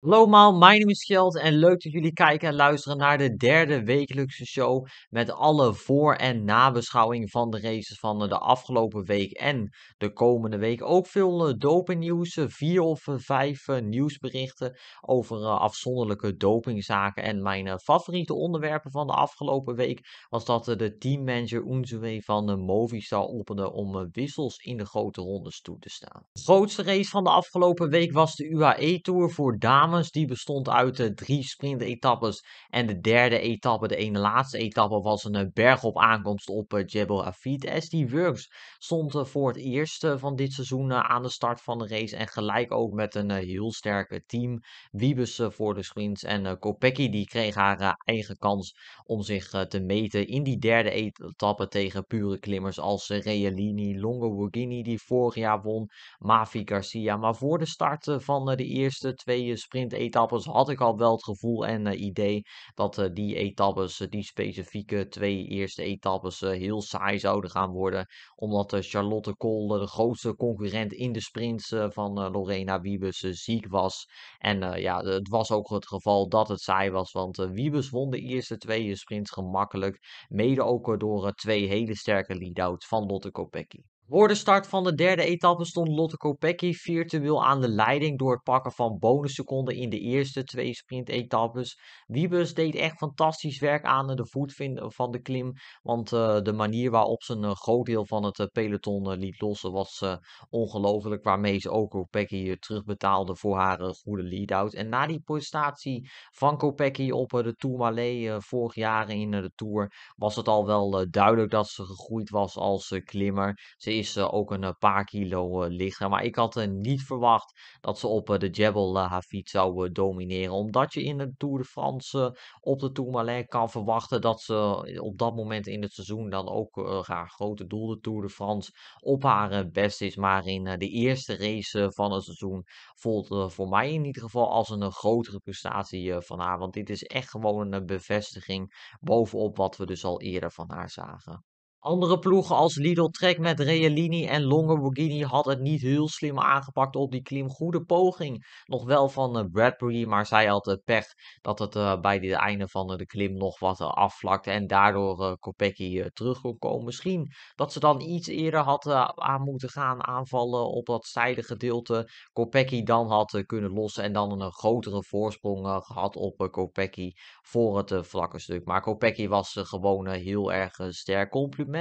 Hallo allemaal, mijn naam is Geld en leuk dat jullie kijken en luisteren naar de derde wekelijkse show met alle voor- en nabeschouwing van de races van de afgelopen week en de komende week. Ook veel eh, dopingnieuws, vier of eh, vijf eh, nieuwsberichten over afzonderlijke dopingzaken en mijn favoriete onderwerpen van de afgelopen week was dat de teammanager Unzuwe van de Movistar opende om wissels in de grote rondes toe te staan. De grootste race van de afgelopen week was de UAE Tour voor dames die bestond uit uh, drie sprintetappes. En de derde etappe, de ene laatste etappe, was een bergop aankomst op uh, Jebel Afid. Die Works stond voor het eerst van dit seizoen aan de start van de race. En gelijk ook met een heel sterke team. Wiebes voor de sprints en Kopecky die kreeg haar eigen kans om zich te meten in die derde etappe tegen pure klimmers als Realini, Longo Wugini die vorig jaar won, Mavi Garcia. Maar voor de start van de eerste twee sprints etappes had ik al wel het gevoel en eh, idee dat eh, die etappes, eh, die specifieke twee eerste etappes, heel saai zouden gaan worden. Omdat Charlotte Kool, de grootste concurrent in de sprints van Lorena Wiebes, ziek was. En ja, het was ook het geval dat het saai was, want Wiebes won de eerste twee sprints gemakkelijk. Mede ook door twee hele sterke lead-outs van Lotte Kopecky. Voor de start van de derde etappe stond Lotte Kopecky virtueel aan de leiding door het pakken van bonusseconden in de eerste twee sprintetappes. Wiebes deed echt fantastisch werk aan de voet van de klim, want eh, de manier waarop ze een eh, groot deel van het eh, peloton liet lossen was ongelooflijk, waarmee ze ook Kopecky terugbetaalde voor haar goede lead-out. En na die prestatie van Kopecky op de Tourmalet vorig jaar in de Tour was het al wel duidelijk dat ze gegroeid was als klimmer. Ze is eh, ook een eh, paar kilo eh, lichter. Maar ik had niet verwacht dat ze op de Jebel Hafid zou domineren. Omdat je in de Tour de France op de Tourmalet kan verwachten dat ze op dat moment in het seizoen dan ook haar grote doel, de Tour de France, op haar best is. Maar in de eerste race van het seizoen voelt voor mij in ieder geval als een grotere prestatie van haar. Want dit is echt gewoon een bevestiging bovenop wat we dus al eerder van haar zagen. Andere ploegen als Lidl Trek met Realini en Longoborghini had het niet heel slim aangepakt op die klim. Goede poging nog wel van eh, Bradbury, maar zij had pech dat het eh, bij het einde van de klim nog wat eh, afvlakte en daardoor Kopecky terug kon komen. Misschien dat ze dan iets eerder had aan moeten gaan aanvallen op dat zijde gedeelte. Kopecky dan had kunnen lossen en dan een grotere voorsprong gehad op Kopecky voor het vlakke stuk. Maar Kopecky was gewoon heel erg sterk. Compliment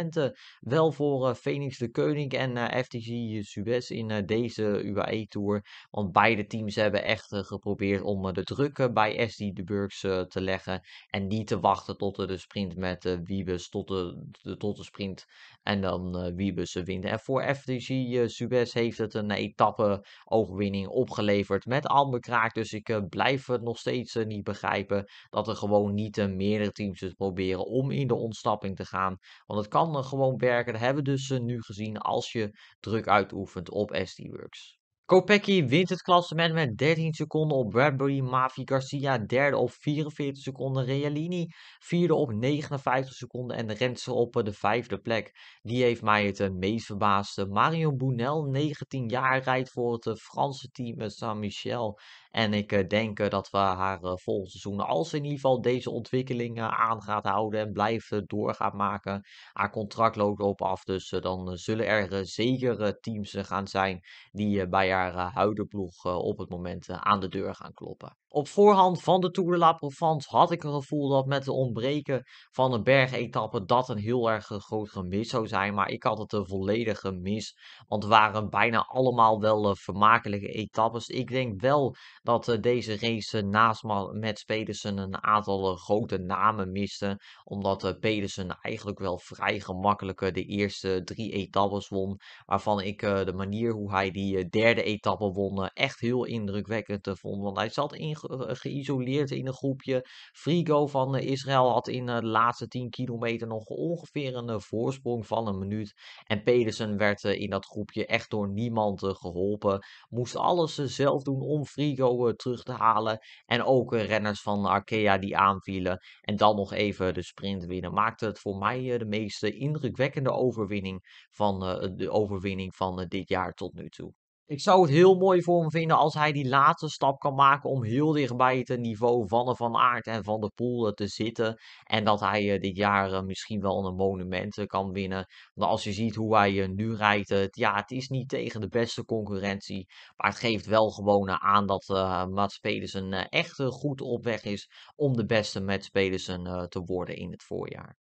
wel voor eh, Phoenix de Koning en eh, FTC Subes in eh, deze UAE Tour. Want beide teams hebben echt geprobeerd om de druk bij SD de Burks te leggen. En niet te wachten tot de sprint met Wiebes tot de, de, tot de sprint. En dan Wiebes wint. En voor FTC Subes heeft het een etappe overwinning opgeleverd met Albekraak. Dus ik blijf het nog steeds niet begrijpen dat er gewoon niet meerdere teams het proberen om in de ontsnapping te gaan. Want het kan kan gewoon werken. Dat hebben we dus eh, nu gezien als je druk uitoefent op SD-Works. Kopecky wint het klassement met 13 seconden op Bradbury, Mavi Garcia derde op 44 seconden, Realini vierde op 59 seconden en Rensen op eh, de vijfde plek. Die heeft mij het eh, meest verbaasd. Marion Bounel, 19 jaar, rijdt voor het Franse team Saint-Michel en ik eh, denk eh, dat we haar eh, volgend seizoen, als ze in ieder geval deze ontwikkeling aan gaat houden en blijft doorgaan maken, haar contract loopt op af. Dus dan zullen er zeker teams gaan zijn die bij haar huidige op het moment aan de deur gaan kloppen op voorhand van de Tour de la Provence had ik een gevoel dat met het ontbreken van een bergetappe dat een heel erg groot gemis zou zijn. Maar ik had het een volledig gemis. Want het waren bijna allemaal wel eh, vermakelijke etappes. Ik denk wel dat eh, deze race eh, naast met Pedersen een aantal grote namen miste. Omdat Pedersen eigenlijk wel vrij gemakkelijk de eerste drie etappes won. Waarvan ik de manier hoe hij die derde etappe won echt heel indrukwekkend vond. Want hij zat in eh, geïsoleerd in een groepje. Frigo van eh, Israël had in eh, de laatste 10 kilometer nog ongeveer een voorsprong van een minuut. En Pedersen werd in dat groepje echt door niemand geholpen. Moest alles zelf doen om Frigo terug te halen. En ook renners van Arkea die aanvielen. En dan nog even de sprint winnen. Maakte het voor mij de meest indrukwekkende overwinning van de overwinning van dit jaar tot nu toe. Ik zou het heel mooi voor hem vinden als hij die laatste stap kan maken om heel dichtbij het niveau van de Van Aert en Van de pool eh, te zitten. En dat hij eh, dit jaar eh, misschien wel een monument kan winnen. Want als je ziet hoe hij nu rijdt, ja, het is niet tegen de beste concurrentie. Maar het geeft wel gewoon aan dat uh, Mats Pedersen echt goed op weg is om de beste Mats Pedersen te worden in het voorjaar.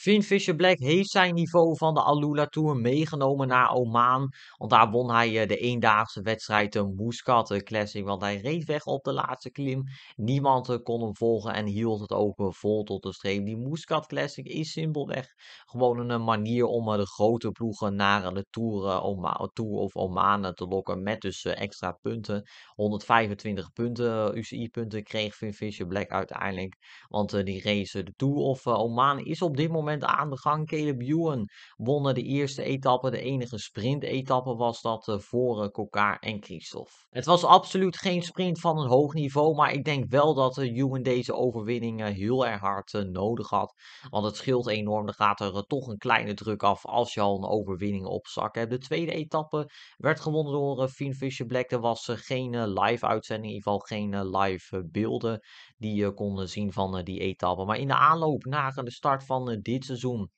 Finn Fisher Black heeft zijn niveau van de Alula Tour meegenomen naar Oman. Want daar won hij eh, de eendaagse wedstrijd de Muscat Classic. Want hij reed weg op de laatste klim. Niemand eh, kon hem volgen en hield het ook vol tot de streep. Die Muscat Classic is simpelweg gewoon een eh, manier om de grote ploegen naar de Tour, Oma, tour of Oman te lokken. Met dus extra punten. 125 punten, UCI-punten kreeg Finn Fisher Black uiteindelijk. Want die race de Tour of Oman is op dit moment moment aan de gang. Caleb Ewan wonnen de eerste etappe. De enige sprint-etappe was dat eh, voor uh, en Christophe. Het was absoluut geen sprint van een hoog niveau. Maar ik denk wel dat uh, deze overwinning heel erg hard nodig had. Want het scheelt enorm. Er gaat er toch een kleine druk af als je al een overwinning op zak hebt. De tweede etappe werd gewonnen door Fien Fisher Black. Er was geen live uitzending, in ieder geval geen live beelden die je eh, kon zien van eh, die etappe. Maar in de aanloop naar de start van eh, dit seizoen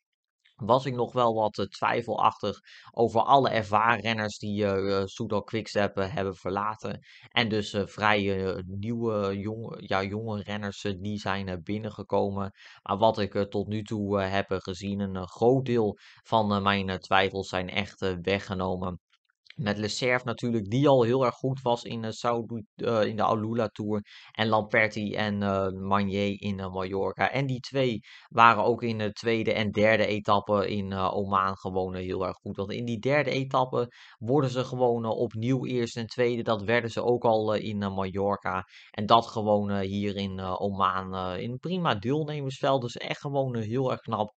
was ik nog wel wat twijfelachtig over alle ervaren renners die uh, Soudal Quickstep hebben verlaten. En dus uh, vrij nieuwe, jonge, ja, jonge renners die zijn binnengekomen. Maar wat ik tot nu toe heb gezien, een groot deel van mijn twijfels zijn echt weggenomen. Met Serf natuurlijk, die al heel erg goed was in, eh, de eh, in de Alula Tour. En Lamperti en uh, Manier in Mallorca. En die twee waren ook in de tweede en derde etappe in Oman gewoon heel erg goed. Want in die derde etappe worden ze gewoon opnieuw eerst en tweede. Dat werden ze ook al in Mallorca. En dat gewoon hier in Oman in prima deelnemersveld. Dus echt gewoon heel erg knap.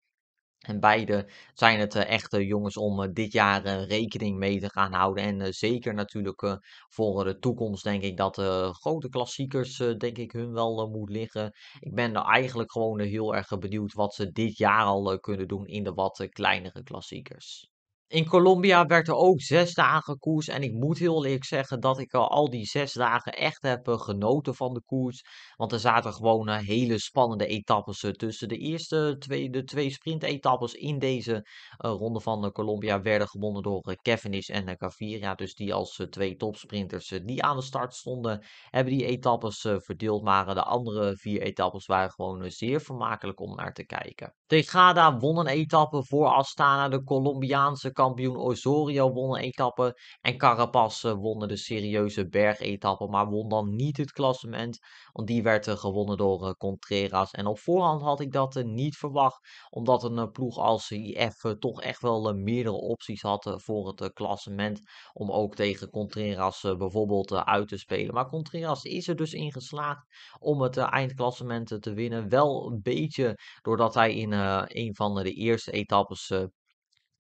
En beide zijn het eh, echte jongens om eh, dit jaar eh, rekening mee te gaan houden. En zeker natuurlijk voor de toekomst denk ik dat de grote klassiekers denk ik hun wel moet liggen. Ik ben er eigenlijk gewoon heel erg benieuwd wat ze dit jaar al kunnen doen in de wat kleinere klassiekers. In Colombia werd er ook zes dagen koers. En ik moet heel eerlijk zeggen dat ik al, al die zes dagen echt heb eh, genoten van de koers. Want er zaten gewoon eh, hele spannende etappes eh, tussen. De eerste twee, de twee sprintetappes in deze ronde van Colombia werden gewonnen door Kevinis en Gaviria. Dus die als twee topsprinters die aan de start stonden, hebben die etappes verdeeld. Maar de andere vier etappes waren gewoon zeer vermakelijk om naar te kijken. Tejada won een etappe voor Astana, de Colombiaanse kampioen Kampioen Osorio won een etappe. En Carapaz eh, won de serieuze bergetappe, maar won dan niet het klassement. Want die werd eh, gewonnen door eh, Contreras. En op voorhand had ik dat niet verwacht, omdat een ploeg als IF toch echt wel meerdere opties had voor het klassement. Om ook tegen Contreras bijvoorbeeld uit te spelen. Maar Contreras is er dus in geslaagd om het eindklassement te winnen. Wel een beetje doordat hij in een van de eerste etappes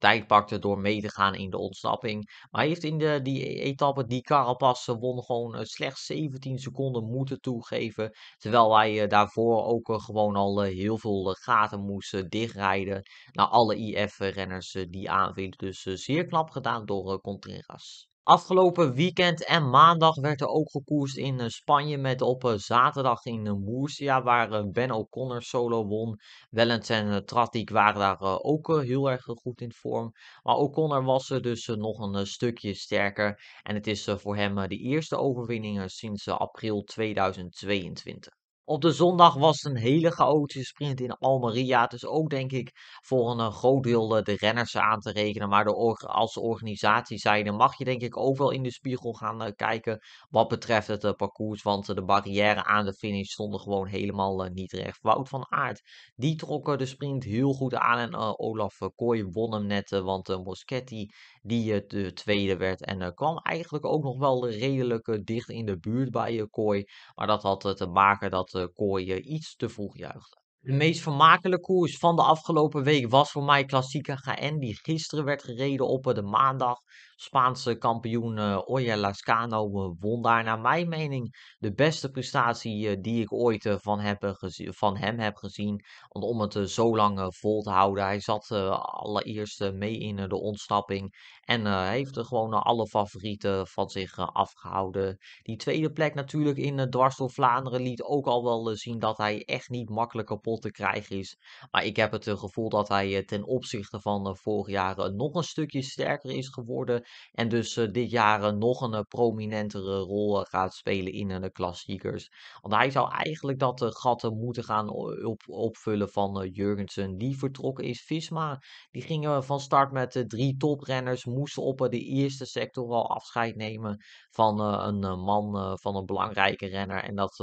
tijd pakte door mee te gaan in de ontsnapping. Maar hij heeft in de, die e-, etappe die Carapaz won gewoon eh, slechts 17 seconden moeten toegeven. Terwijl hij eh, daarvoor ook eh, gewoon al heel veel gaten moest dichtrijden naar alle IF-renners die aanvielen. Dus zeer knap gedaan door Contreras. Afgelopen weekend en maandag werd er ook gekoerst in eh, Spanje met op eh, zaterdag in eh, Murcia waar Ben O'Connor solo won. Wellens en Tratik waren daar ook heel erg goed in vorm. Maar O'Connor was er dus nog een stukje sterker en het is voor hem de eerste overwinning sinds april 2022. Op de zondag was het een hele chaotische sprint in Almeria. Dus ook denk ik voor een eh, groot deel eh, de renners aan te rekenen. Maar de als organisatie zijnde mag je denk ik ook wel in de spiegel gaan eh, kijken wat betreft het parcours. Want de barrière aan de finish stonden gewoon helemaal niet recht. Wout van Aert, die trok de sprint heel goed aan. En Olaf Kooi won hem net, want Moschetti die de tweede werd. En kwam eigenlijk ook nog wel redelijk dicht in de buurt bij Kooi. Maar dat had te maken dat dat eh, kooien eh, iets te vroeg juichte. De meest vermakelijke koers van de afgelopen week was voor mij klassieker HN, die gisteren werd gereden op eh, de maandag. Spaanse kampioen eh, Oya Lascano eh, won daar naar mijn mening de beste prestatie eh, die ik ooit van, heb, van hem heb gezien. Want om het zo lang vol te houden. Hij zat allereerst mee in de ontstapping En heeft er gewoon alle favorieten van zich afgehouden. Die tweede plek natuurlijk in uh, dwars door Vlaanderen liet ook al wel zien dat hij echt niet makkelijk kapot te krijgen is. Maar ik heb het gevoel dat hij ten opzichte van vorig jaar nog een stukje sterker is geworden. En dus eh, dit jaar eh, nog een eh, prominentere rol gaat spelen in de klassiekers. Want hij zou eigenlijk dat gat moeten gaan op opvullen van Jurgensen. Die vertrokken is Visma. Die gingen van start met drie toprenners. Moesten op de eerste sector al afscheid nemen van een man, van een belangrijke renner. En dat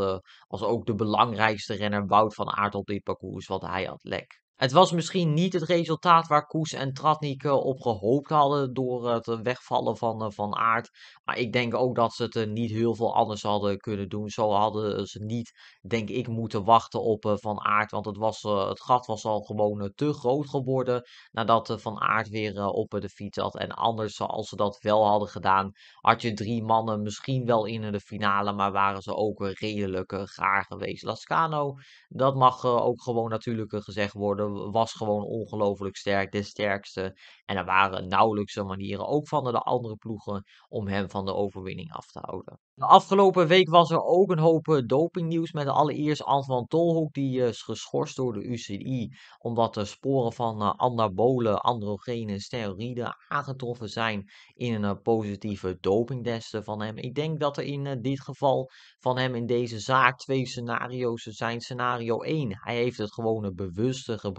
was ook de belangrijkste renner Wout van Aert op dit parcours. Want hij had lek. Het was misschien niet het resultaat waar Koes en Tratnik eh, op gehoopt hadden door het eh, wegvallen van, eh, van Aard. Maar ik denk ook dat ze het niet heel veel anders hadden kunnen doen. Zo hadden ze niet, denk ik, moeten wachten op Van Aert. Want het, was, het gat was al gewoon te groot geworden nadat Van Aert weer op de fiets had. En anders, als ze dat wel hadden gedaan, had je drie mannen misschien wel in de finale. Maar waren ze ook redelijk gaar geweest. Lascano, dat mag ook gewoon natuurlijk gezegd worden was gewoon ongelooflijk sterk, de sterkste. En er waren nauwelijks manieren, ook van de andere ploegen, om hem van de overwinning af te houden. De afgelopen week was er ook een hoop eh, dopingnieuws met allereerst Antoine Tolhoek. Die eh, is geschorst door de UCI omdat er sporen van eh, anabolen, androgenen, steroïden aangetroffen zijn in een positieve dopingtesten van hem. Ik denk dat er in dit geval van hem in deze zaak twee scenario's zijn. Scenario 1, hij heeft het gewoon bewust gebruikt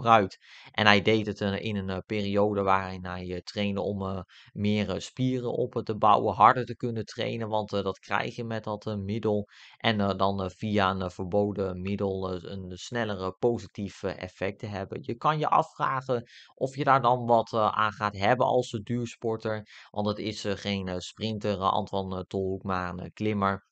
en hij deed het in een eh, periode waarin hij eh, trainde om eh, meer spieren op te bouwen, harder te kunnen trainen, want dat krijg je met dat middel. En dan via een verboden middel een snellere positieve effect te hebben. Je kan je afvragen of je daar dan wat aan gaat hebben als duursporter, want het is geen sprinter Antoine Tolhoek, maar een klimmer.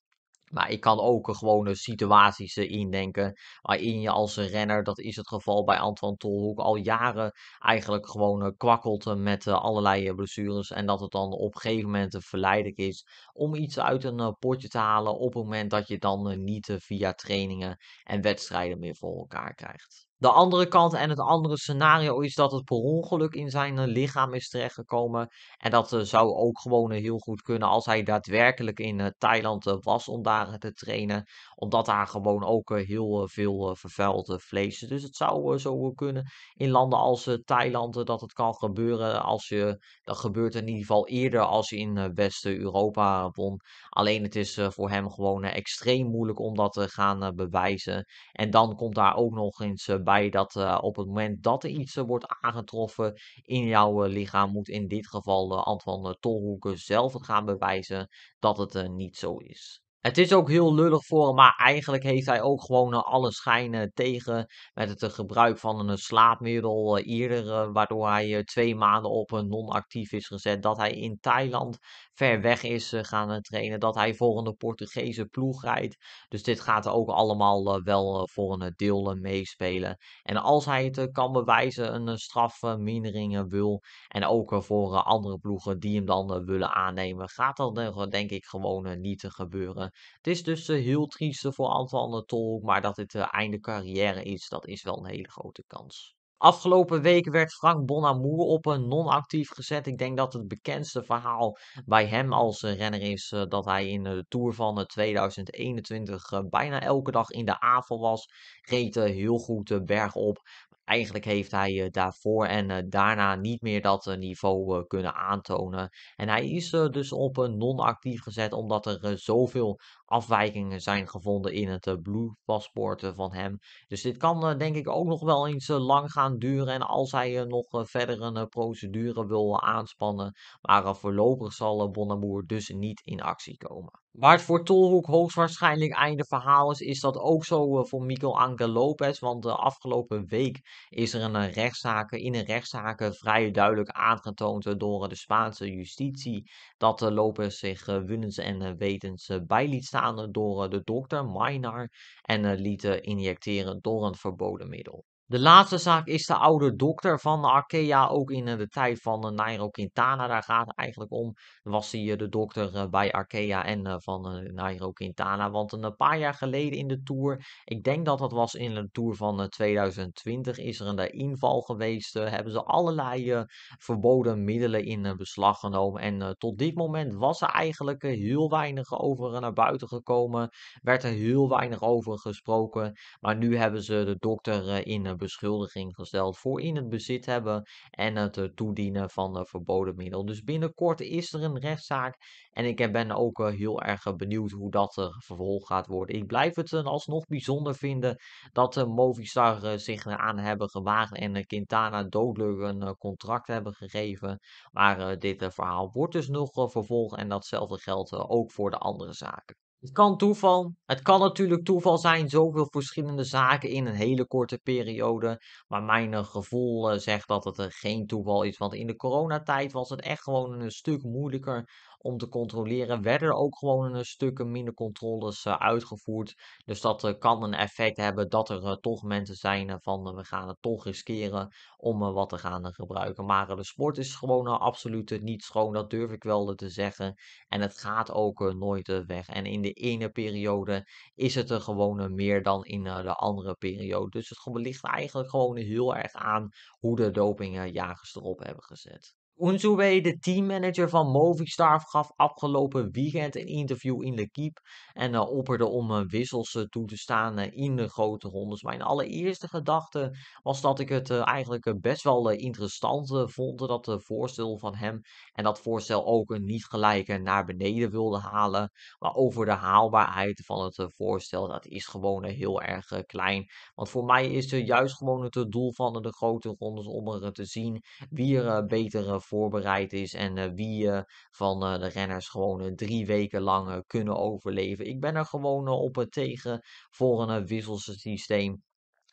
Maar ik kan ook gewone situaties eh, indenken waarin ah, je als renner, dat is het geval bij Anton Tolhoek, al jaren eigenlijk gewoon eh, kwakkelt met eh, allerlei blessures. En dat het dan op een gegeven moment verleidelijk is om iets uit een potje te halen op het moment dat je dan niet via trainingen en wedstrijden meer voor elkaar krijgt. De andere kant en het andere scenario is dat het per ongeluk in zijn eh, lichaam is terechtgekomen. En dat eh, zou ook gewoon eh, heel goed kunnen als hij daadwerkelijk in Thailand was om daar te trainen. Omdat daar gewoon ook heel veel vervuild vlees is. Dus het zou zo kunnen in landen als Thailand dat het kan gebeuren. Als je, dat gebeurt in ieder geval eerder als je in West-Europa won. Alleen het is voor hem gewoon extreem moeilijk om dat te gaan bewijzen. En dan komt daar ook nog eens bij waarbij dat eh, op het moment dat er iets eh, wordt aangetroffen in jouw eh, lichaam, moet in dit geval Antoine Tolhoeken zelf het gaan bewijzen dat het niet zo is. Het is ook heel lullig voor hem, maar eigenlijk heeft hij ook gewoon eh, alle schijnen tegen met het eh, gebruik van een eh, slaapmiddel eerder, waardoor hij twee maanden op een non-actief is gezet. Dat hij in Thailand ver weg is gaan trainen, dat hij voor een Portugese ploeg rijdt. Dus dit gaat ook allemaal wel voor een deel meespelen. En als hij het kan bewijzen, een strafmindering wil en ook voor andere ploegen die hem dan willen aannemen, gaat dat denk ik gewoon niet gebeuren. Het is dus eh, heel triest eh, voor Anton de tolk, maar dat dit eh, einde carrière is, dat is wel een hele grote kans. Afgelopen week werd Frank Bonamour op een non-actief gezet. Ik denk dat het bekendste verhaal bij hem als renner is dat hij in de Tour van 2021 bijna elke dag in de avond was. Reed heel goed bergop, eigenlijk heeft hij eh, daarvoor en eh, daarna niet meer dat eh, niveau kunnen aantonen. En hij is dus op een non-actief gezet omdat er zoveel afwijkingen zijn gevonden in het eh, bloedpaspoort van hem. Dus dit kan eh, denk ik ook nog wel eens eh, lang gaan duren. En als hij nog verder een procedure wil aanspannen. Maar voorlopig zal Bonnaboer dus niet in actie komen. Waar het voor Tolhoek hoogstwaarschijnlijk einde verhaal is, is dat ook zo voor Miguel Angel Lopez. Want de afgelopen week is er een rechtszaak, in een rechtszaak vrij duidelijk aangetoond door de Spaanse justitie dat Lopez zich uh, en wetens bijliet staan door eh, de dokter, minar en eh, lieten injecteren door een verboden middel. De laatste zaak is de oude dokter van Arkea, ook in eh, de tijd van eh, Nairo Quintana. Daar gaat het eigenlijk om. Was hij eh, de dokter bij Arkea en van Nairo Quintana. Want een paar jaar geleden in de Tour, ik denk dat dat was in de Tour van 2020, is er een inval geweest. Hebben ze allerlei verboden middelen in beslag genomen. En tot dit moment was er eigenlijk heel weinig over naar buiten gekomen. Werd er heel weinig over gesproken. Maar nu hebben ze de dokter in beschuldiging gesteld voor in het bezit hebben en het eh, toedienen van verboden middel. Dus binnenkort is er een rechtszaak en ik ben ook eh, heel erg eh, benieuwd hoe dat vervolgd gaat worden. Ik blijf het alsnog bijzonder vinden dat Movistar zich aan hebben gewaagd en Quintana dodelijk een contract hebben gegeven. Maar dit verhaal wordt dus nog vervolgd en datzelfde geldt ook voor de andere zaken. Het kan toeval. Het kan natuurlijk toeval zijn. Zoveel verschillende zaken in een hele korte periode. Maar mijn eh, gevoel eh, zegt dat het eh, geen toeval is. Want in de coronatijd was het echt gewoon een stuk moeilijker om te controleren, werden er ook gewoon een eh, stukken minder controles eh, uitgevoerd. Dus dat eh, kan een effect hebben dat er toch mensen zijn van we gaan het toch riskeren om wat te gaan gebruiken. Maar de sport is gewoon absoluut niet schoon, dat durf ik wel te zeggen. En het gaat ook nooit weg. En in de ene periode is het er gewoon meer dan in de andere periode. Dus het ligt eigenlijk gewoon heel erg aan hoe de dopingjagers erop hebben gezet. Unzuwe, de teammanager van Movistar, gaf afgelopen weekend een interview in de Keep, en uh, opperde om eh, wissels eh, toe te staan in de grote rondes. Mijn allereerste gedachte was dat ik het eigenlijk best wel interessant vond, dat voorstel van hem. En dat voorstel ook niet gelijk naar beneden wilde halen. Maar over de haalbaarheid van het voorstel, dat is gewoon heel erg klein. Want voor mij is juist gewoon het doel van de grote rondes om er te zien wie er betere voorbereid is en eh, wie eh, van eh, de renners gewoon drie weken lang kunnen overleven. Ik ben er gewoon op tegen voor een wisselsysteem.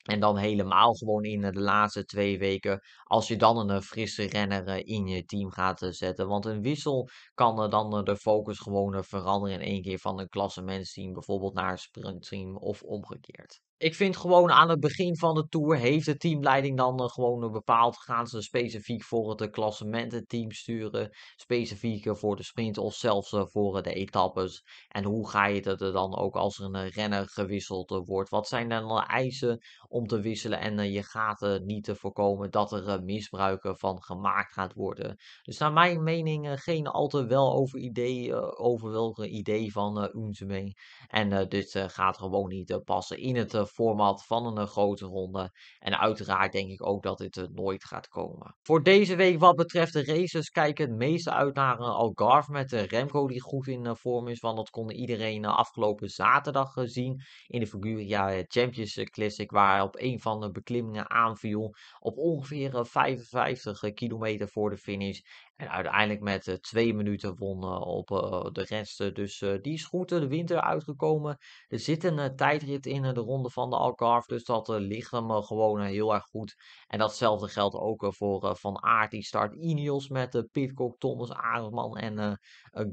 En dan helemaal gewoon in de laatste twee weken. Als je dan een frisse renner in je team gaat zetten. Want een wissel kan dan de focus gewoon veranderen. In één keer van een klassementsteam bijvoorbeeld naar een sprintteam of omgekeerd ik vind gewoon aan het begin van de tour heeft de teamleiding dan eh, gewoon eh, bepaald. Gaan ze specifiek voor het eh, klassemententeam team sturen? Specifiek voor de sprint of zelfs voor de etappes? En hoe ga je dat er dan ook als er een renner gewisseld wordt? Wat zijn dan de eisen om te wisselen? En je gaat niet voorkomen dat er misbruiken van gemaakt gaat worden. Dus naar mijn mening geen al te wel over idee, over welke idee van uh, En dit gaat gewoon niet passen in het format van een grote ronde. En uiteraard denk ik ook dat dit er nooit gaat komen. Voor deze week wat betreft de races kijken het meeste uit naar eh, Algarve met eh, Remco die goed in eh, vorm is. Want dat kon iedereen afgelopen zaterdag zien in de Figuria Champions Classic waar op een van de beklimmingen aanviel op ongeveer 55 kilometer voor de finish. En uiteindelijk met eh, twee minuten wonnen op eh, de rest. Dus eh, die is goed de winter uitgekomen. Er zit een tijdrit in de ronde van de Algarve. Dus dat ligt hem gewoon heel erg goed. En datzelfde geldt ook voor Van Aert. Die start Ineos met Pitcock, Thomas Aardman en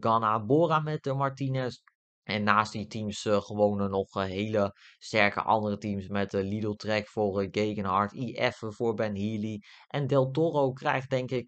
Ganna Bora met Martinez. En naast die teams uh, gewoon nog eh, hele sterke andere teams met eh, Lidl Trek voor Gegenhard, IF voor Ben Healy. En Del Toro krijgt denk ik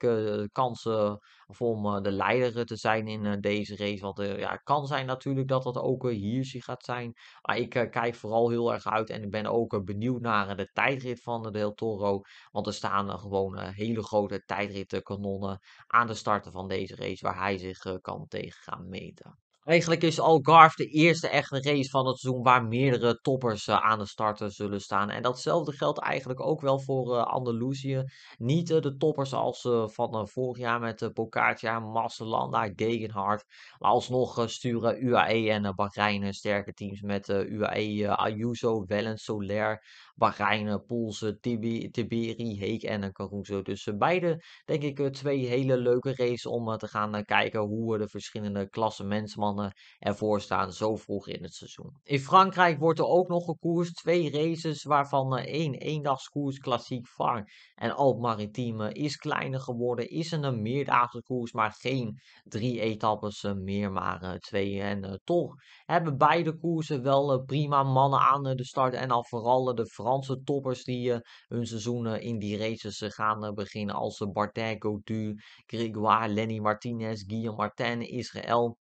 kansen om de leider te zijn in deze race. Want ja, het kan zijn natuurlijk dat dat ook hier gaat zijn. Maar ik kijk vooral heel erg uit en ik ben ook benieuwd naar de tijdrit van Del Toro. Want er staan gewoon hele grote kanonnen aan de starten van deze race waar hij zich kan tegen gaan meten. Eigenlijk is Algarve de eerste echte race van het seizoen waar meerdere toppers eh, aan de starten zullen staan. En datzelfde geldt eigenlijk ook wel voor eh, Andalusië. Niet eh, de toppers als van vorig jaar met uh, Bocatia, Masselanda, Gegenhard. Maar alsnog sturen UAE en Bahrein sterke teams met UAE, Ayuso, Wellens, Soler, Bahreinen, eh, Poolse, Tibi, Tiberi, Heek en Caruso. Dus eh, beide, denk ik, eh, twee hele leuke races om te gaan kijken hoe de verschillende mensmannen ervoor staan zo vroeg in het seizoen. In Frankrijk wordt er ook nog gekoerst. Twee races, waarvan één eendagskoers, klassiek VAR en Alp Maritime is kleiner geworden. Is een meerdaagse koers, maar geen drie etappes meer, maar twee. En toch hebben beide koersen wel prima mannen aan de start en al vooral de Franse toppers die eh, hun seizoenen in die races eh, gaan eh, beginnen. Als Bardet, Godu, Grégoire, Lenny Martinez, Guillaume Martin, Israël.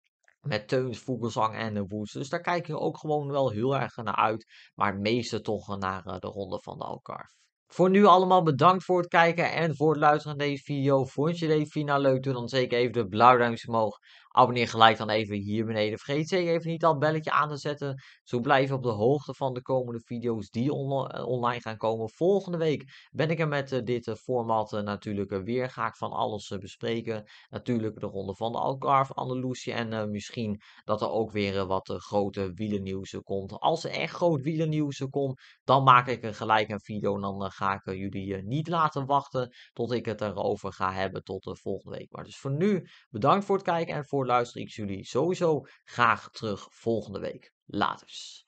Met Teuns, Vogelsang en de Woes. Dus daar kijk je ook gewoon wel heel erg naar uit. Maar het meeste toch naar de ronde van de Algarve. Voor nu allemaal bedankt voor het kijken en voor het luisteren naar deze video. Vond je deze video nou leuk? Doe dan zeker even de duimpje omhoog. Abonneer gelijk dan even hier beneden. Vergeet zeker even niet dat belletje aan te zetten. Zo blijf je op de hoogte van de komende video's die eh, online gaan komen. Volgende week ben ik er met eh, dit uh, format natuurlijk weer. Ga ik van alles bespreken. Natuurlijk de ronde van de Algarve, Andalusië. En misschien dat er ook weer wat grote wielennieuws komt. Als er echt groot wielennieuws komt, dan maak ik er gelijk een video en dan ga ik eh, jullie eh, niet laten wachten tot ik het erover ga hebben tot de volgende week. Maar dus voor nu, bedankt voor het kijken en voor het luisteren. Ik zie jullie sowieso graag terug volgende week. Laters.